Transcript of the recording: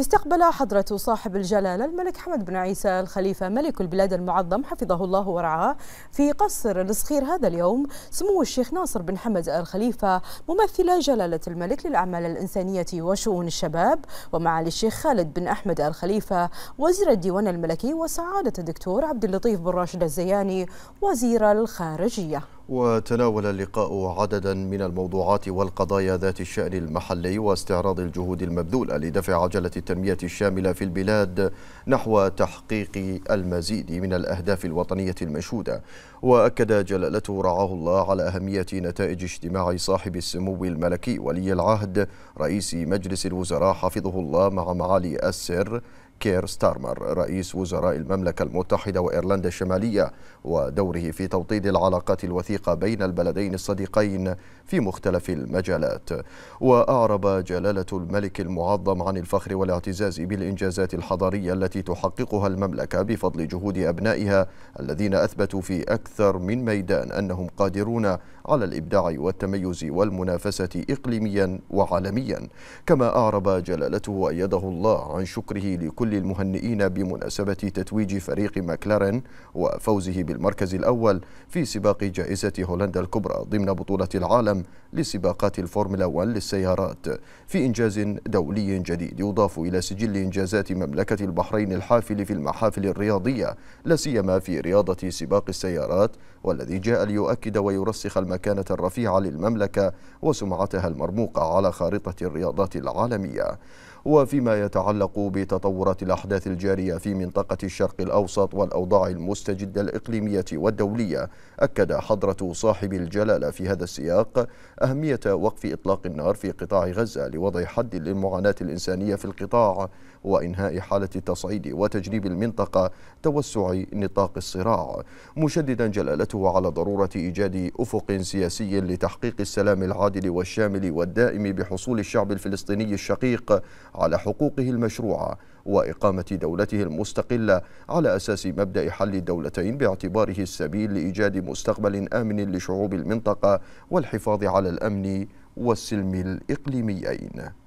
استقبل حضرة صاحب الجلالة الملك حمد بن عيسى الخليفة ملك البلاد المعظم حفظه الله ورعاه في قصر الصخير هذا اليوم سمو الشيخ ناصر بن حمد الخليفة ممثل جلالة الملك للأعمال الإنسانية وشؤون الشباب ومعالي الشيخ خالد بن أحمد الخليفة وزير الديوان الملكي وسعادة الدكتور عبد اللطيف بن راشد الزياني وزير الخارجية وتناول اللقاء عددا من الموضوعات والقضايا ذات الشأن المحلي واستعراض الجهود المبذولة لدفع عجلة التنمية الشاملة في البلاد نحو تحقيق المزيد من الأهداف الوطنية المشهودة وأكد جلالته رعاه الله على أهمية نتائج اجتماع صاحب السمو الملكي ولي العهد رئيس مجلس الوزراء حفظه الله مع معالي السر كير ستارمر رئيس وزراء المملكة المتحدة وإيرلندا الشمالية ودوره في توطيد العلاقات الوثيقة بين البلدين الصديقين في مختلف المجالات وأعرب جلالة الملك المعظم عن الفخر والاعتزاز بالإنجازات الحضارية التي تحققها المملكة بفضل جهود أبنائها الذين أثبتوا في أكثر من ميدان أنهم قادرون على الإبداع والتميز والمنافسة إقليميا وعالميا كما أعرب جلالته أيده الله عن شكره لكل المهنئين بمناسبة تتويج فريق ماكلارين وفوزه بالمركز الأول في سباق جائزة هولندا الكبرى ضمن بطولة العالم لسباقات الفورمولا 1 للسيارات في إنجاز دولي جديد يضاف إلى سجل إنجازات مملكة البحرين الحافل في المحافل الرياضية لا سيما في رياضة سباق السيارات والذي جاء ليؤكد ويرسخ المكان المكانة الرفيعة للمملكة وسمعتها المرموقة على خارطة الرياضات العالمية وفيما يتعلق بتطورات الأحداث الجارية في منطقة الشرق الأوسط والأوضاع المستجدة الإقليمية والدولية أكد حضرة صاحب الجلالة في هذا السياق أهمية وقف إطلاق النار في قطاع غزة لوضع حد للمعاناة الإنسانية في القطاع وإنهاء حالة التصعيد وتجريب المنطقة توسع نطاق الصراع مشددا جلالته على ضرورة إيجاد أفق سياسي لتحقيق السلام العادل والشامل والدائم بحصول الشعب الفلسطيني الشقيق على حقوقه المشروعه واقامه دولته المستقله على اساس مبدا حل الدولتين باعتباره السبيل لايجاد مستقبل امن لشعوب المنطقه والحفاظ على الامن والسلم الاقليميين